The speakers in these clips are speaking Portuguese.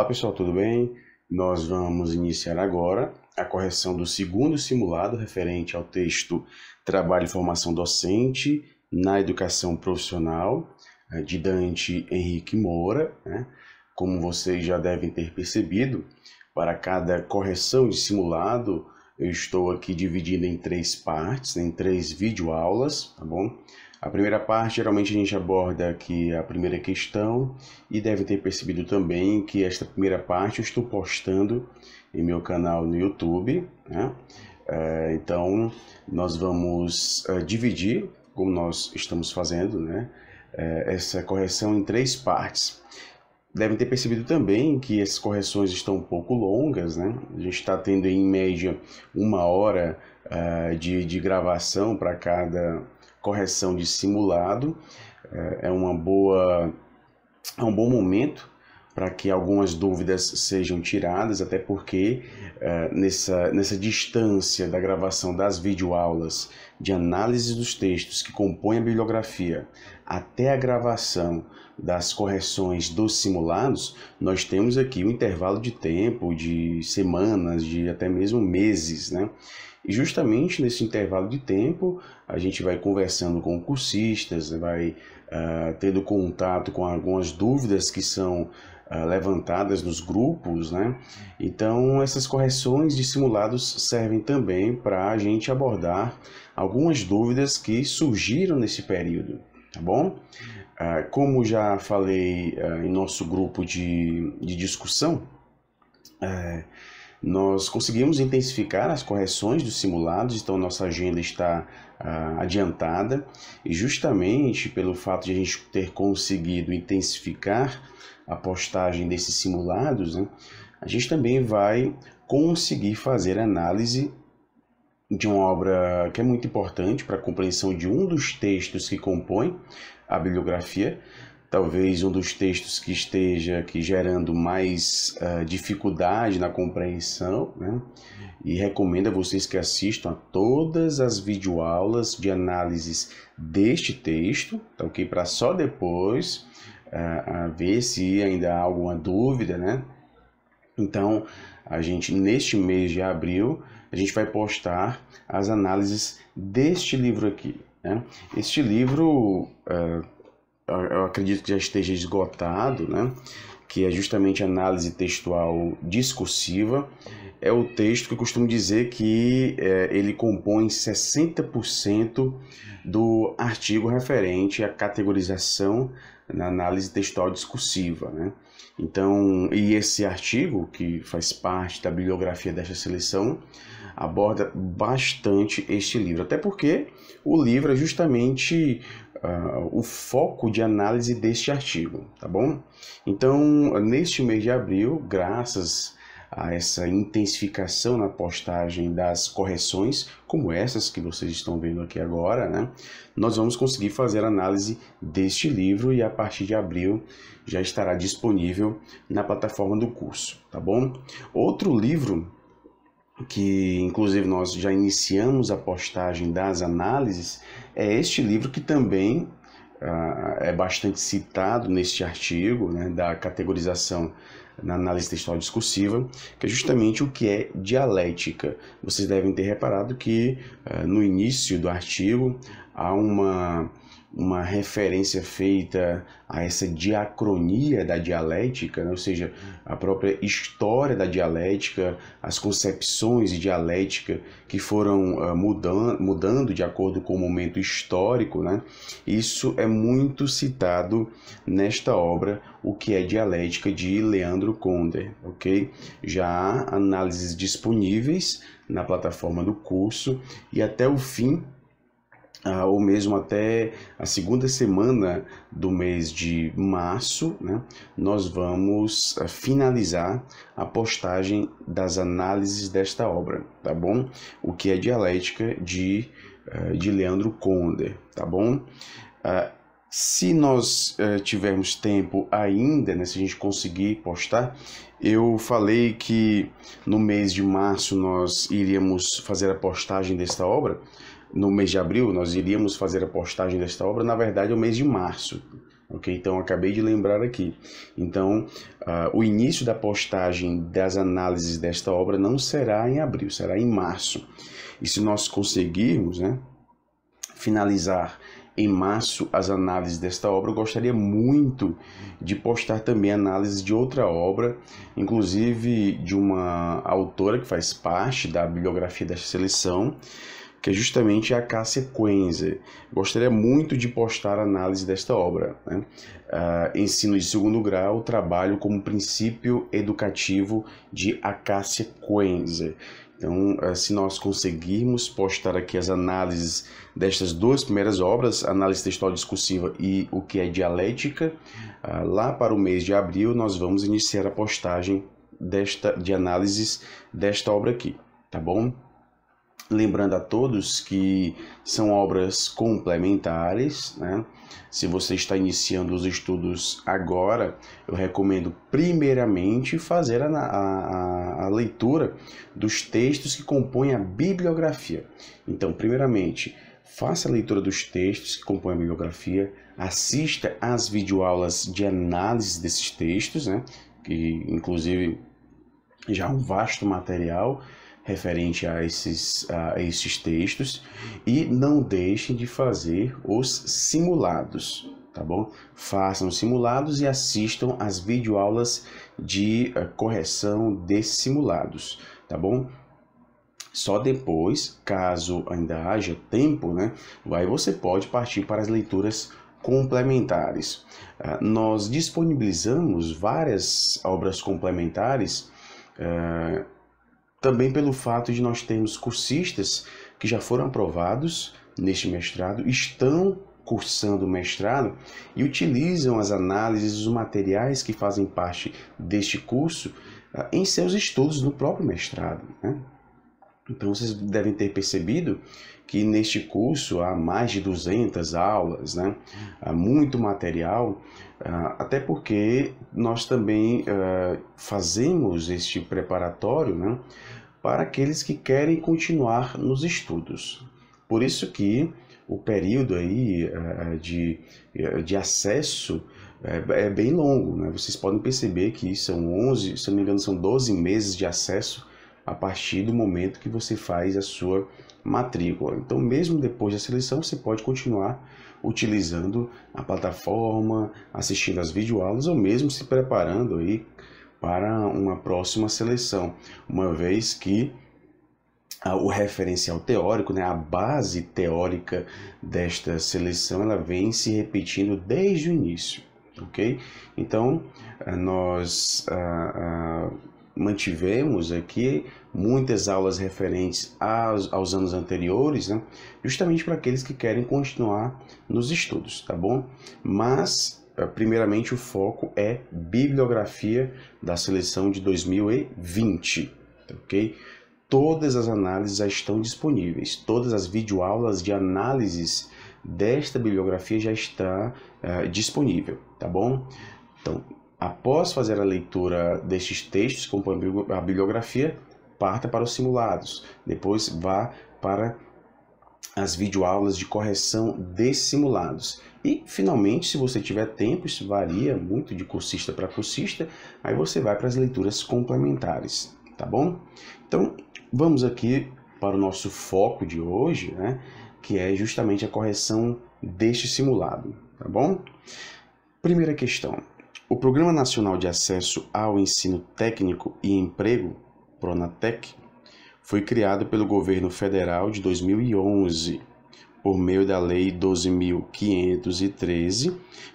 Olá pessoal, tudo bem? Nós vamos iniciar agora a correção do segundo simulado referente ao texto Trabalho e Formação Docente na Educação Profissional eh, de Dante Henrique Moura. Né? Como vocês já devem ter percebido, para cada correção de simulado eu estou aqui dividindo em três partes, em três videoaulas, tá bom? A primeira parte, geralmente a gente aborda aqui a primeira questão e deve ter percebido também que esta primeira parte eu estou postando em meu canal no YouTube. Né? Eh, então, nós vamos eh, dividir, como nós estamos fazendo, né? Eh, essa correção em três partes. Devem ter percebido também que essas correções estão um pouco longas, né? A gente está tendo em média uma hora de, de gravação para cada correção de simulado. É, é, uma boa, é um bom momento para que algumas dúvidas sejam tiradas, até porque é, nessa, nessa distância da gravação das videoaulas de análise dos textos que compõem a bibliografia até a gravação das correções dos simulados, nós temos aqui um intervalo de tempo, de semanas, de até mesmo meses, né? E justamente nesse intervalo de tempo, a gente vai conversando com cursistas, vai uh, tendo contato com algumas dúvidas que são uh, levantadas nos grupos, né? Então, essas correções de simulados servem também para a gente abordar algumas dúvidas que surgiram nesse período, tá bom? Uh, como já falei em nosso grupo de, de discussão, eh, nós conseguimos intensificar as correções dos simulados, então nossa agenda está ah, adiantada, e justamente pelo fato de a gente ter conseguido intensificar a postagem desses simulados, né, a gente também vai conseguir fazer análise de uma obra que é muito importante para a compreensão de um dos textos que compõe a bibliografia, talvez um dos textos que esteja aqui gerando mais uh, dificuldade na compreensão, né? e recomendo a vocês que assistam a todas as videoaulas de análises deste texto, tá ok? Para só depois uh, ver se ainda há alguma dúvida, né? Então, a gente, neste mês de abril, a gente vai postar as análises deste livro aqui. Né? Este livro. Uh, eu acredito que já esteja esgotado, né? que é justamente análise textual discursiva, é o texto que eu costumo dizer que é, ele compõe 60% do artigo referente à categorização na análise textual discursiva. Né? Então, e esse artigo, que faz parte da bibliografia desta seleção, aborda bastante este livro, até porque o livro é justamente Uh, o foco de análise deste artigo, tá bom? Então, neste mês de abril, graças a essa intensificação na postagem das correções, como essas que vocês estão vendo aqui agora, né? Nós vamos conseguir fazer análise deste livro e a partir de abril já estará disponível na plataforma do curso, tá bom? Outro livro que inclusive nós já iniciamos a postagem das análises, é este livro que também ah, é bastante citado neste artigo né, da categorização na análise textual discursiva, que é justamente o que é dialética. Vocês devem ter reparado que ah, no início do artigo há uma uma referência feita a essa diacronia da dialética, né? ou seja, a própria história da dialética, as concepções de dialética que foram uh, ah, mudando, mudando de acordo com o momento histórico, né? isso é muito citado nesta obra, O que é Dialética, de Leandro Conder. Okay? Já há análises disponíveis na plataforma do curso e até o fim ah, ou mesmo até a segunda semana do mês de março, né, nós vamos ah, finalizar a postagem das análises desta obra, tá bom? O que é dialética de, ah, de Leandro Conde, tá bom? Ah, se nós eh, tivermos tempo ainda, né, se a gente conseguir postar, eu falei que no mês de março nós iríamos fazer a postagem desta obra, no mês de abril nós iríamos fazer a postagem desta obra, na verdade é o mês de março. Ok, então acabei de lembrar aqui. Então, uh, o início da postagem das análises desta obra não será em abril, será em março. E se nós conseguirmos, né, finalizar em março as análises desta obra, eu gostaria muito de postar também análise de outra obra, inclusive de uma autora que faz parte da bibliografia desta seleção, que é justamente a Cássia Quenzer. Gostaria muito de postar a análise desta obra. Né? Ah, ensino de segundo grau, trabalho como princípio educativo de Acácia Quenzer. Então, ah, se nós conseguirmos postar aqui as análises destas duas primeiras obras, análise textual discursiva e o que é dialética, ah, lá para o mês de abril nós vamos iniciar a postagem desta de análises desta obra aqui, tá bom? Lembrando a todos que são obras complementares, né? Se você está iniciando os estudos agora, eu recomendo primeiramente fazer a, a, a leitura dos textos que compõem a bibliografia. Então, primeiramente, faça a leitura dos textos que compõem a bibliografia, assista às videoaulas de análise desses textos, né? que inclusive já é um vasto material referente a esses, a esses textos e não deixem de fazer os simulados, tá bom? Façam os simulados e assistam às videoaulas de eh, correção desses simulados, tá bom? Só depois, caso ainda haja tempo, né? Aí você pode partir para as leituras complementares. Ah, nós disponibilizamos várias obras complementares uh, também pelo fato de nós termos cursistas que já foram aprovados neste mestrado, estão cursando o mestrado e utilizam as análises, os materiais que fazem parte deste curso ah, em seus estudos no próprio mestrado. Né? Então vocês devem ter percebido que neste curso há mais de 200 aulas, né? há muito material, ah, até porque nós também ah, fazemos este preparatório né? para aqueles que querem continuar nos estudos. Por isso que o período aí ah, de, de acesso eh, é bem longo. Né? Vocês podem perceber que são 11, se não me engano, são 12 meses de acesso a partir do momento que você faz a sua matrícula. Então, mesmo depois da seleção, você pode continuar utilizando a plataforma, assistindo às videoaulas ou mesmo se preparando aí para uma próxima seleção, uma vez que o referencial teórico, né, a base teórica desta seleção, ela vem se repetindo desde o início, ok? Então, eh, nós... Ah, ah, mantivemos aqui muitas aulas referentes aos, aos anos anteriores, né? justamente para aqueles que querem continuar nos estudos, tá bom? Mas, eh, primeiramente, o foco é bibliografia da seleção de 2020, ok? Todas as análises já estão disponíveis, todas as videoaulas de análises desta bibliografia já está uh, disponível, tá bom? Então, após fazer a leitura destes textos, como a bibliografia, parta para os simulados, depois vá para as videoaulas de correção de simulados. E, finalmente, se você tiver tempo, isso varia muito de cursista para cursista, aí você vai para as leituras complementares, tá bom? Então, vamos aqui para o nosso foco de hoje, né? Que é justamente a correção deste simulado, tá bom? Primeira questão: o Programa Nacional de Acesso ao Ensino Técnico e Emprego, Pronatec, foi criado pelo governo federal de 2011 por meio da Lei 12.513,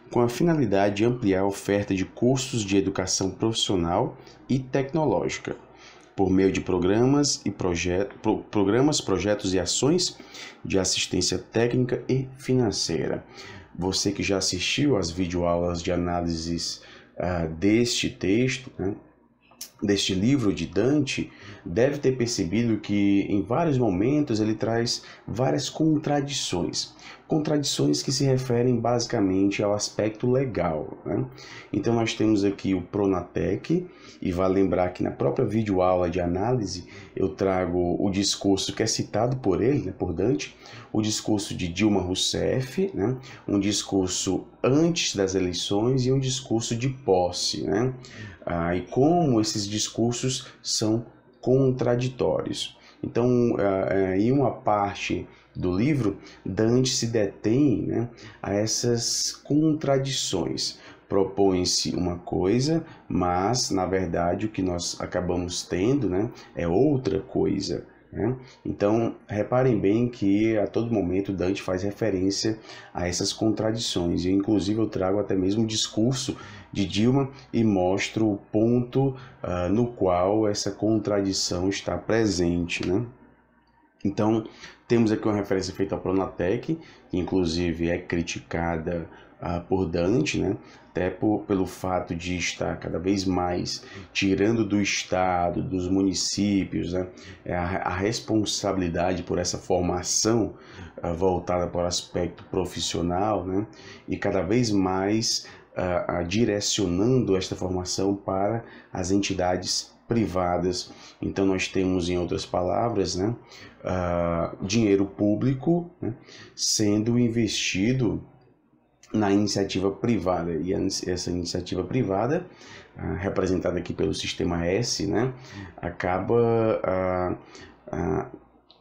com a finalidade de ampliar a oferta de cursos de educação profissional e tecnológica, por meio de programas, e projet pro programas projetos e ações de assistência técnica e financeira. Você que já assistiu às videoaulas de análises uh, deste texto, né, deste livro de Dante, deve ter percebido que em vários momentos ele traz várias contradições. Contradições que se referem basicamente ao aspecto legal. Né? Então, nós temos aqui o Pronatec, e vai vale lembrar que na própria videoaula de análise eu trago o discurso que é citado por ele, né, por Dante, o discurso de Dilma Rousseff, né, um discurso antes das eleições e um discurso de posse. Né? Ah, e como esses discursos são contraditórios. Então, é, é, em uma parte do livro, Dante se detém né, a essas contradições. Propõe-se uma coisa, mas na verdade o que nós acabamos tendo né, é outra coisa. Né? Então, reparem bem que a todo momento Dante faz referência a essas contradições. Eu, inclusive, eu trago até mesmo o discurso de Dilma e mostro o ponto uh, no qual essa contradição está presente. Né? Então, temos aqui uma referência feita ao Pronatec, que inclusive é criticada ah, por Dante, né? até por, pelo fato de estar cada vez mais tirando do Estado, dos municípios, né? É a, a responsabilidade por essa formação ah, voltada para o aspecto profissional né? e cada vez mais ah, ah direcionando esta formação para as entidades privadas. Então nós temos, em outras palavras, né, uh, dinheiro público né, sendo investido na iniciativa privada. E essa iniciativa privada, ah, representada aqui pelo sistema S, né, acaba ah, ah,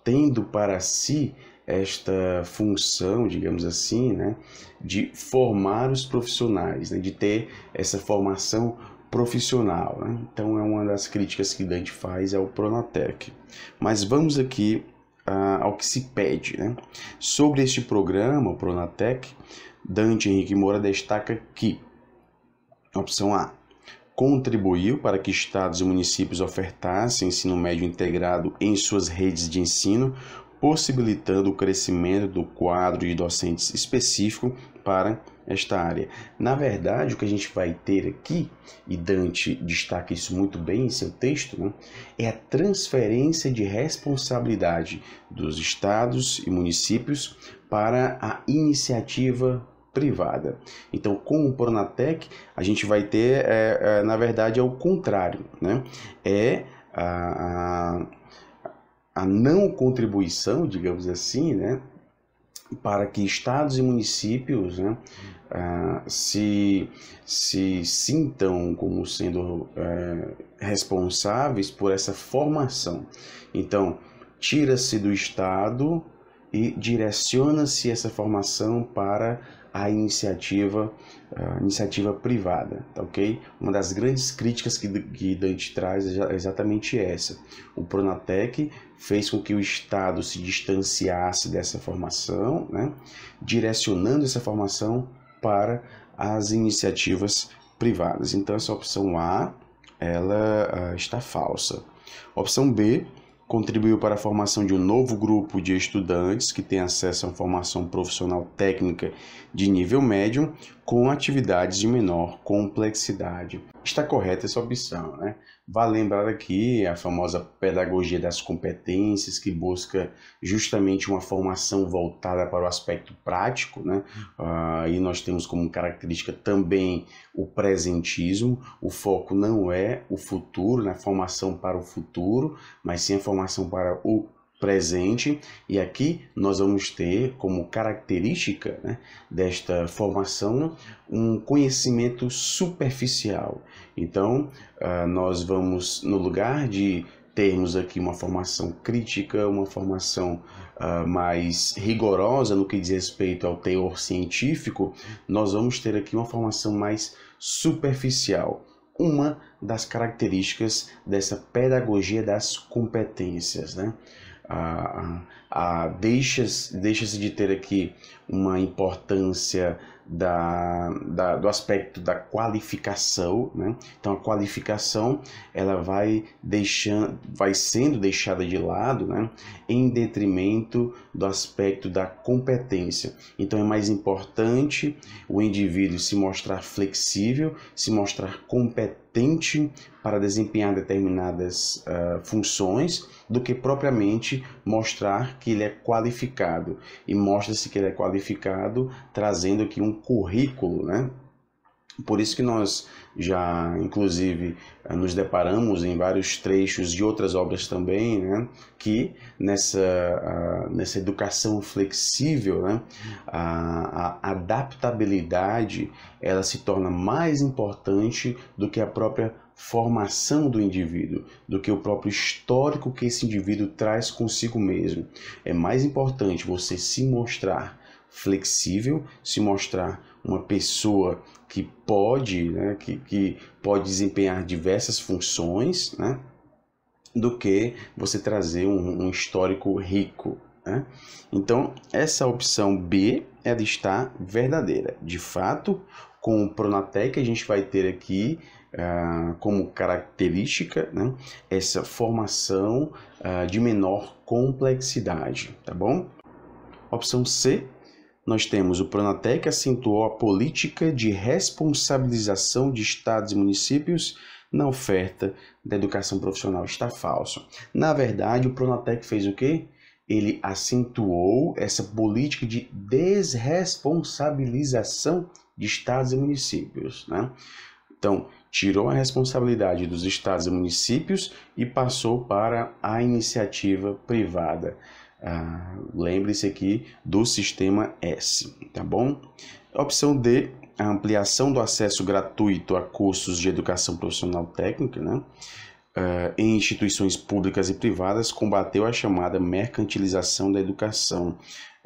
tendo para si esta função, digamos assim, né, de formar os profissionais, né, de ter essa formação profissional. Né? Então é uma das críticas que Dante faz ao Pronatec. Mas vamos aqui ao que se pede. Né? Sobre este programa, o Pronatec, Dante Henrique Moura destaca que, opção A, contribuiu para que estados e municípios ofertassem ensino médio integrado em suas redes de ensino, possibilitando o crescimento do quadro de docentes específico para esta área. Na verdade, o que a gente vai ter aqui, e Dante destaca isso muito bem em seu texto, né, é a transferência de responsabilidade dos estados e municípios para a iniciativa privada. Então, com o Pronatec, a gente vai ter, é, é, na verdade, é o contrário, né? É a, a não contribuição, digamos assim, né? Para que estados e municípios né, ah, se, se sintam como sendo é, responsáveis por essa formação. Então, tira-se do Estado e direciona-se essa formação para a iniciativa, a iniciativa privada, tá ok? Uma das grandes críticas que, que Dante traz é, é exatamente essa. O Pronatec fez com que o Estado se distanciasse dessa formação, né? direcionando essa formação para as iniciativas privadas. Então essa opção A, ela ah, está falsa. Opção B, contribuiu para a formação de um novo grupo de estudantes que tem acesso a uma formação profissional técnica de nível médio com atividades de menor complexidade está correta essa opção. Né? Vale lembrar aqui a famosa pedagogia das competências, que busca justamente uma formação voltada para o aspecto prático, né? Hum. Ah, e nós temos como característica também o presentismo. O foco não é o futuro, na né? formação para o futuro, mas sim a formação para o presente e aqui nós vamos ter como característica né, desta formação um conhecimento superficial. Então, uh, nós vamos, no lugar de termos aqui uma formação crítica, uma formação uh, mais rigorosa no que diz respeito ao teor científico, nós vamos ter aqui uma formação mais superficial uma das características dessa pedagogia das competências. Né? 啊。ah, deixa-se deixa de ter aqui uma importância da, da, do aspecto da qualificação, né? Então a qualificação ela vai deixando, vai sendo deixada de lado, né? Em detrimento do aspecto da competência. Então é mais importante o indivíduo se mostrar flexível, se mostrar competente para desempenhar determinadas uh, funções, do que propriamente mostrar que ele é qualificado e mostra-se que ele é qualificado trazendo aqui um currículo, né? Por isso que nós já, inclusive, eh, nos deparamos em vários trechos de outras obras também, né, que nessa, uh, nessa educação flexível, né, a, a adaptabilidade, ela se torna mais importante do que a própria formação do indivíduo do que o próprio histórico que esse indivíduo traz consigo mesmo. É mais importante você se mostrar flexível, se mostrar uma pessoa que pode, né, que, que pode desempenhar diversas funções, né, do que você trazer um, um histórico rico. Né? Então, essa opção B ela está verdadeira. De fato, com o Pronatec, a gente vai ter aqui ah, como característica né, essa formação ah, de menor complexidade, tá bom? Opção C, nós temos o Pronatec acentuou a política de responsabilização de estados e municípios na oferta da educação profissional. Está falso. Na verdade, o Pronatec fez o quê? Ele acentuou essa política de desresponsabilização de estados e municípios. Né? Então, tirou a responsabilidade dos estados e municípios e passou para a iniciativa privada. Ah, Lembre-se aqui do sistema S, tá bom? Opção D, a ampliação do acesso gratuito a cursos de educação profissional técnica, né? Uh, em instituições públicas e privadas combateu a chamada mercantilização da educação.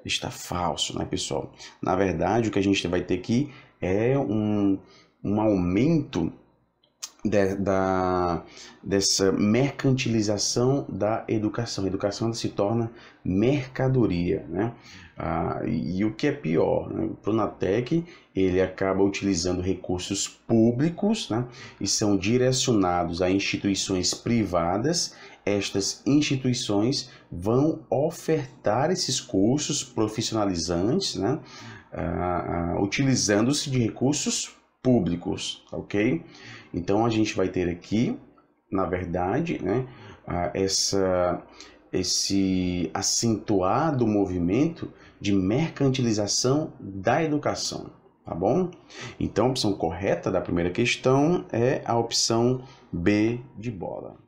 Está falso, né, pessoal? Na verdade, o que a gente vai ter aqui é um, um aumento de, da, dessa mercantilização da educação. A educação se torna mercadoria, né? Ah, e, o que é pior, né? o Pronatec ele acaba utilizando recursos públicos né? e são direcionados a instituições privadas. Estas instituições vão ofertar esses cursos profissionalizantes, né? Ah, ah utilizando-se de recursos públicos, ok? Então a gente vai ter aqui, na verdade, né, essa, esse acentuado movimento de mercantilização da educação, tá bom? Então a opção correta da primeira questão é a opção B de bola.